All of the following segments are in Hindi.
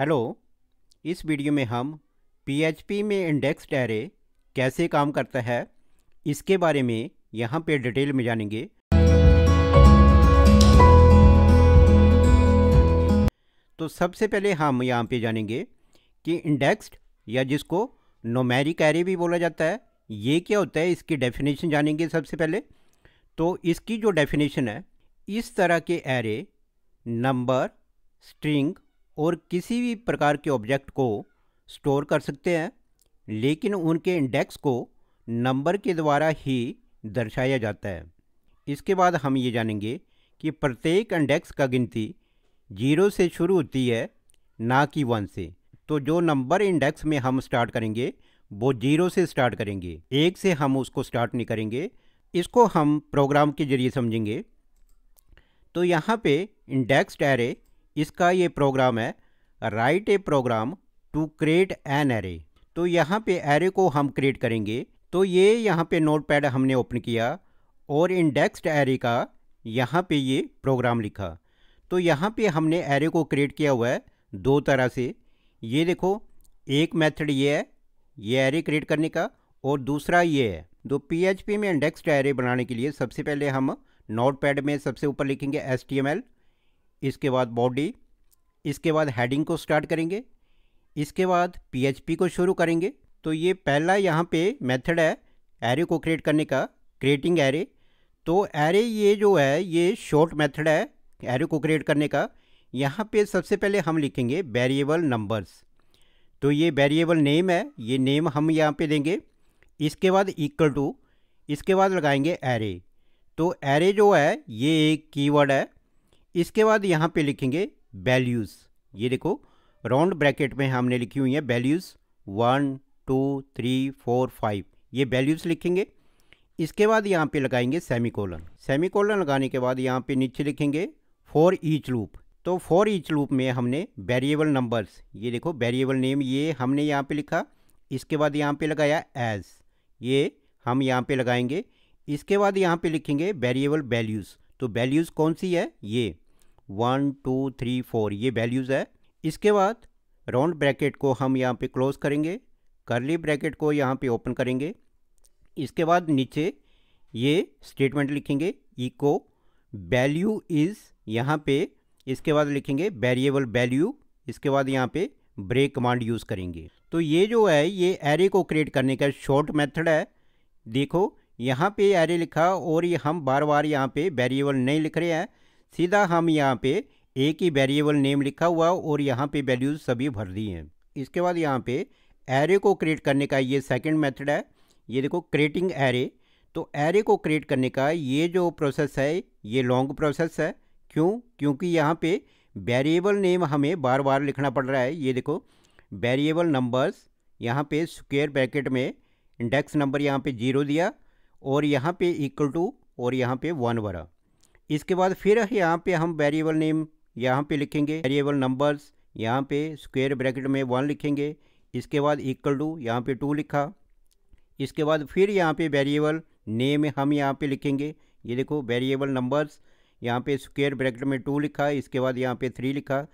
हेलो इस वीडियो में हम पीएचपी में इंडेक्स्ड एरे कैसे काम करता है इसके बारे में यहाँ पे डिटेल में जानेंगे तो सबसे पहले हम यहाँ पे जानेंगे कि इंडेक्स्ड या जिसको नोमेरिक एरे भी बोला जाता है ये क्या होता है इसकी डेफिनेशन जानेंगे सबसे पहले तो इसकी जो डेफिनेशन है इस तरह के एरे नंबर स्ट्रिंग और किसी भी प्रकार के ऑब्जेक्ट को स्टोर कर सकते हैं लेकिन उनके इंडेक्स को नंबर के द्वारा ही दर्शाया जाता है इसके बाद हम ये जानेंगे कि प्रत्येक इंडेक्स का गिनती जीरो से शुरू होती है ना कि वन से तो जो नंबर इंडेक्स में हम स्टार्ट करेंगे वो जीरो से स्टार्ट करेंगे एक से हम उसको स्टार्ट नहीं करेंगे इसको हम प्रोग्राम के जरिए समझेंगे तो यहाँ पे इंडेक्स डायरे इसका ये प्रोग्राम है right a program to create an array तो यहाँ पे एरे को हम क्रिएट करेंगे तो ये यहाँ पे नोटपैड हमने ओपन किया और इंडेक्स्ड एरे का यहाँ पे ये प्रोग्राम लिखा तो यहाँ पे हमने एरे को क्रिएट किया हुआ है दो तरह से ये देखो एक मेथड ये है ये एरे क्रिएट करने का और दूसरा ये है तो पी में इंडेक्स्ड एरे बनाने के लिए सबसे पहले हम नोट में सबसे ऊपर लिखेंगे एस टी एम एल इसके बाद बॉडी इसके बाद हेडिंग को स्टार्ट करेंगे इसके बाद पीएचपी को शुरू करेंगे तो ये पहला यहाँ पे मेथड है एरे को क्रिएट करने का क्रिएटिंग एरे तो एरे ये जो है ये शॉर्ट मेथड है एरे को क्रिएट करने का यहाँ पे सबसे पहले हम लिखेंगे वेरिएबल नंबर्स तो ये वेरिएबल नेम है ये नेम हम यहाँ पे देंगे इसके बाद इक्वल टू इसके बाद लगाएंगे एरे तो एरे जो है ये एक कीवर्ड है इसके बाद यहाँ पे लिखेंगे वैल्यूज़ ये देखो राउंड ब्रैकेट में हमने लिखी हुई है values one two three four five ये वैल्यूज़ लिखेंगे इसके बाद यहाँ पे लगाएंगे सेमी कोलन सेमी कोलन लगाने के बाद यहाँ पे नीचे लिखेंगे फोर ईच लूप तो फोर ईच लूप में हमने वेरिएबल नंबर्स ये देखो वेरिएबल नेम ये हमने यहाँ पे लिखा इसके बाद यहाँ पे लगाया एज ये हम यहाँ पे लगाएंगे इसके बाद यहाँ पे लिखेंगे वेरिएबल वैल्यूज़ तो वैल्यूज़ कौन सी है ये वन टू थ्री फोर ये वैल्यूज़ है इसके बाद राउंड ब्रैकेट को हम यहाँ पे क्लोज करेंगे करली ब्रैकेट को यहाँ पे ओपन करेंगे इसके बाद नीचे ये स्टेटमेंट लिखेंगे इको वैल्यू इज़ यहाँ पे इसके बाद लिखेंगे वेरिएबल वैल्यू इसके बाद यहाँ पे ब्रेक कमांड यूज़ करेंगे तो ये जो है ये एरे को क्रिएट करने का शॉर्ट मेथड है देखो यहाँ पे एरे लिखा और ये हम बार बार यहाँ पे वेरिएबल नहीं लिख रहे हैं सीधा हम यहाँ पे एक ही वेरिएबल नेम लिखा हुआ और यहाँ पे वैल्यूज़ सभी भर दी हैं इसके बाद यहाँ पे एरे को क्रिएट करने का ये सेकंड मेथड है ये देखो क्रिएटिंग एरे तो एरे को क्रिएट करने का ये जो प्रोसेस है ये लॉन्ग प्रोसेस है क्यों क्योंकि यहाँ पर वेरिएबल नेम हमें बार बार लिखना पड़ रहा है ये देखो वेरिएबल नंबर्स यहाँ पे स्क्वेयर ब्रैकेट में इंडेक्स नंबर यहाँ पे जीरो दिया और यहाँ पे इक्वल टू और यहाँ पे वन वाला इसके बाद फिर यहाँ पे हम वेरिएबल नेम यहाँ पे लिखेंगे वेरिएबल नंबर्स यहाँ पे स्क्वेयर ब्रैकेट में वन लिखेंगे इसके बाद इक्वल टू यहाँ पे टू लिखा इसके बाद फिर यहाँ पे वेरिएबल नेम हम यहाँ पे लिखेंगे ये देखो वेरिएबल नंबर्स यहाँ पे स्क्वेयर ब्रैकेट में टू लिखा इसके बाद यहाँ पे थ्री लिखा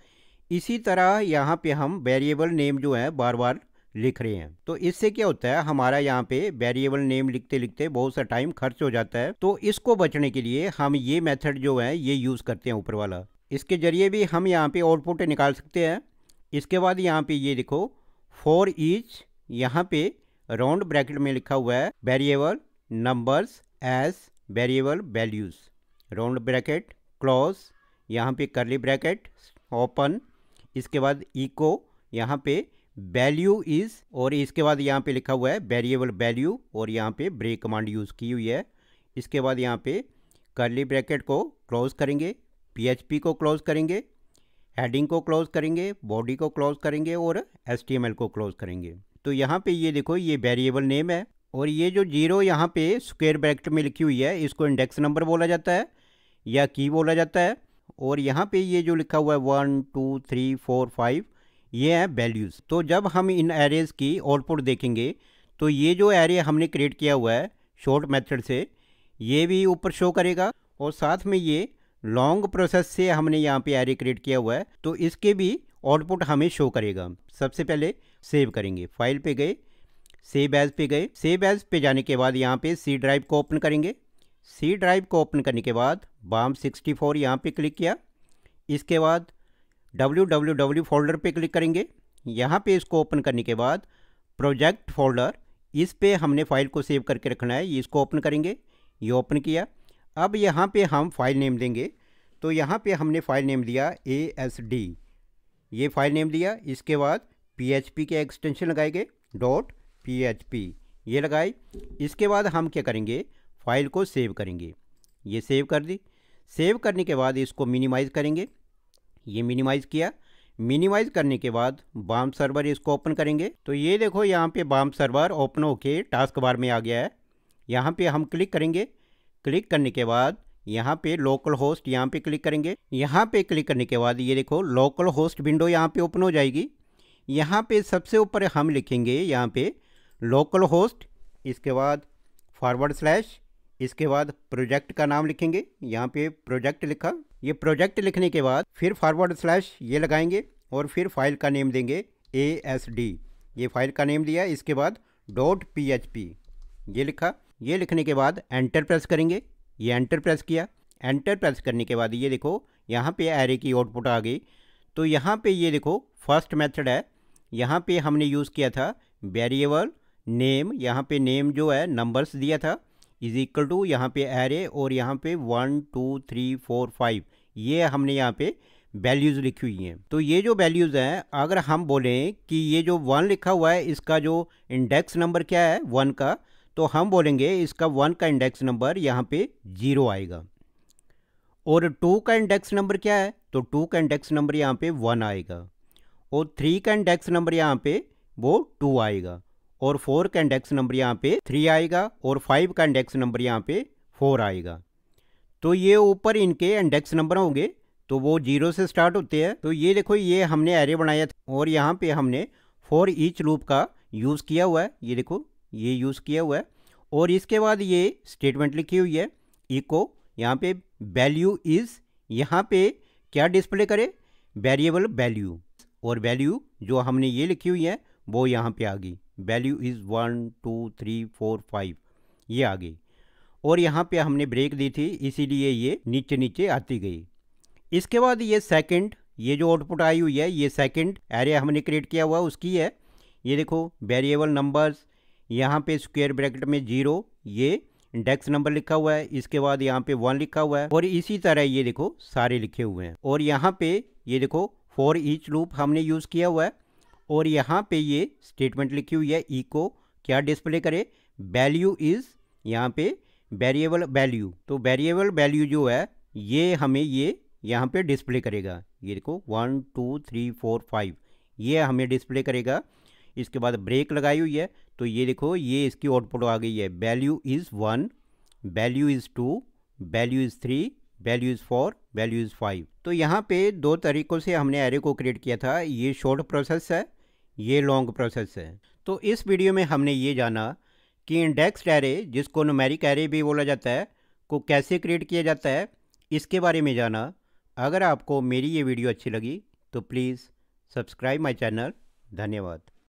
इसी तरह यहाँ पे हम वेरिएबल नेम जो है बार बार लिख रहे हैं तो इससे क्या होता है हमारा यहाँ पे वेरिएबल नेम लिखते लिखते बहुत सा टाइम खर्च हो जाता है तो इसको बचने के लिए हम ये मेथड जो है ये यूज़ करते हैं ऊपर वाला इसके ज़रिए भी हम यहाँ पे आउटपुट निकाल सकते हैं इसके बाद यहाँ पे ये देखो फोर ईच यहाँ पे राउंड ब्रैकेट में लिखा हुआ है variable numbers as variable values round bracket clause यहाँ पे करली ब्रैकेट ओपन इसके बाद इको यहाँ पे वैल्यू इज़ और इसके बाद यहाँ पे लिखा हुआ है वेरिएबल वैल्यू और यहाँ पे ब्रेक कमांड यूज़ की हुई है इसके बाद यहाँ पे करली ब्रैकेट को क्लोज करेंगे पीएचपी को क्लोज करेंगे हेडिंग को क्लोज करेंगे बॉडी को क्लोज करेंगे और एस को क्लोज करेंगे तो यहाँ पे ये देखो ये वेरिएबल नेम है और ये जो जीरो यहाँ पे स्क्वेयर ब्रैकेट में लिखी हुई है इसको इंडेक्स नंबर बोला जाता है या की बोला जाता है और यहाँ पे ये जो लिखा हुआ है one two three four five ये हैं वैल्यूज़ तो जब हम इन एरेज की आउटपुट देखेंगे तो ये जो एरे हमने क्रिएट किया हुआ है शॉर्ट मेथड से ये भी ऊपर शो करेगा और साथ में ये लॉन्ग प्रोसेस से हमने यहाँ पे एरे क्रिएट किया हुआ है तो इसके भी आउटपुट हमें शो करेगा सबसे पहले सेव करेंगे फाइल पे गए सेव एज पे गए सेव एज पे जाने के बाद यहाँ पे सी ड्राइव को ओपन करेंगे सी ड्राइव को ओपन करने के बाद बाम 64 फोर यहाँ पर क्लिक किया इसके बाद डब्ल्यू डब्ल्यू डब्ल्यू फोल्डर पे क्लिक करेंगे यहाँ पे इसको ओपन करने के बाद प्रोजेक्ट फोल्डर इस पे हमने फाइल को सेव करके रखना है इसको ओपन करेंगे ये ओपन किया अब यहाँ पे हम फाइल नेम देंगे तो यहाँ पे हमने फाइल नेम दिया ए एस डी ये फाइल नेम दिया इसके बाद पी एच पी के एक्सटेंशन लगाए गए डॉट पी एच पी ये लगाए इसके बाद हम क्या करेंगे फाइल को सेव करेंगे ये सेव कर दी सेव करने के बाद इसको मिनिमाइज़ करेंगे ये मिनिमाइज़ किया मिनिमाइज़ करने के बाद बाम सर्वर इसको ओपन करेंगे तो ये देखो यहाँ पे बाम सर्वर ओपन होके टास्क बार में आ गया है यहाँ पे हम क्लिक करेंगे क्लिक करने के बाद यहाँ पे लोकल होस्ट यहाँ पे क्लिक करेंगे यहाँ पे क्लिक करने के बाद ये देखो लोकल होस्ट विंडो यहाँ पे ओपन हो जाएगी यहाँ पे सबसे ऊपर हम लिखेंगे यहाँ पे लोकल होस्ट इसके बाद फॉरवर्ड स्लैश इसके बाद प्रोजेक्ट का नाम लिखेंगे यहाँ पे प्रोजेक्ट लिखा ये प्रोजेक्ट लिखने के बाद फिर फॉरवर्ड स्लैश ये लगाएंगे और फिर फाइल का नेम देंगे ए एस डी ये फाइल का नेम दिया इसके बाद डॉट पी एच पी ये लिखा ये लिखने के बाद एंटर प्रेस करेंगे ये एंटर प्रेस किया एंटर प्रेस करने के बाद ये देखो यहाँ पे एरे की आउटपुट आ गई तो यहाँ पे ये देखो फर्स्ट मेथड है यहाँ पे हमने यूज़ किया था वेरिएबल नेम यहाँ पे नेम जो है नंबर्स दिया था इज इक्वल टू यहाँ पे एरे और यहाँ पे one two three four five ये हमने यहाँ पे वैल्यूज़ लिखी हुई हैं तो ये जो वैल्यूज़ हैं अगर हम बोलें कि ये जो वन लिखा हुआ है इसका जो इंडेक्स नंबर क्या है वन का तो हम बोलेंगे इसका वन का इंडेक्स नंबर यहाँ पे जीरो आएगा और टू का इंडेक्स नंबर क्या है तो टू का इंडेक्स नंबर यहाँ पे वन आएगा और थ्री का इंडेक्स नंबर यहाँ पे वो टू आएगा और फोर का इंडेक्स नंबर यहाँ पे थ्री आएगा और फाइव का इंडेक्स नंबर यहाँ पे फोर आएगा तो ये ऊपर इनके इंडेक्स नंबर होंगे तो वो जीरो से स्टार्ट होते हैं तो ये देखो ये हमने एरे बनाया था और यहाँ पे हमने फोर ईच लूप का यूज़ किया हुआ है ये देखो ये यूज़ किया हुआ है और इसके बाद ये स्टेटमेंट लिखी हुई है इको यहाँ पे वैल्यू इज़ यहाँ पे क्या डिस्प्ले करे वेरिएबल वैल्यू और वैल्यू जो हमने ये लिखी हुई है वो यहाँ पे आ गई value is one two three four five ये आ गई और यहाँ पे हमने ब्रेक दी थी इसीलिए ये नीचे नीचे आती गई इसके बाद ये सेकंड ये जो आउटपुट आई हुई है ये सेकंड एरिया हमने क्रिएट किया हुआ उसकी है ये देखो वेरिएबल नंबर्स यहाँ पे स्क्वायर ब्रैकेट में जीरो ये इंडेक्स नंबर लिखा हुआ है इसके बाद यहाँ पे वन लिखा हुआ है और इसी तरह ये देखो सारे लिखे हुए हैं और यहाँ पे ये देखो फोर ईच लूप हमने यूज़ किया हुआ है और यहाँ पे ये स्टेटमेंट लिखी हुई है ई को क्या डिस्प्ले करे वैल्यू इज़ यहाँ पे वेरिएबल वैल्यू तो वेरिएबल वैल्यू जो है ये हमें ये यहाँ पे डिस्प्ले करेगा ये देखो one two three four five ये हमें डिस्प्ले करेगा इसके बाद ब्रेक लगाई हुई है तो ये देखो ये इसकी आउटपुट आ गई है value is one value is two value is three value is four value is five तो यहाँ पे दो तरीक़ों से हमने एरे को क्रिएट किया था ये शॉर्ट प्रोसेस है ये लॉन्ग प्रोसेस है तो इस वीडियो में हमने ये जाना कि इंडेक्स डायरे जिसको नुमेरिक एरे भी बोला जाता है को कैसे क्रिएट किया जाता है इसके बारे में जाना अगर आपको मेरी ये वीडियो अच्छी लगी तो प्लीज़ सब्सक्राइब माई चैनल धन्यवाद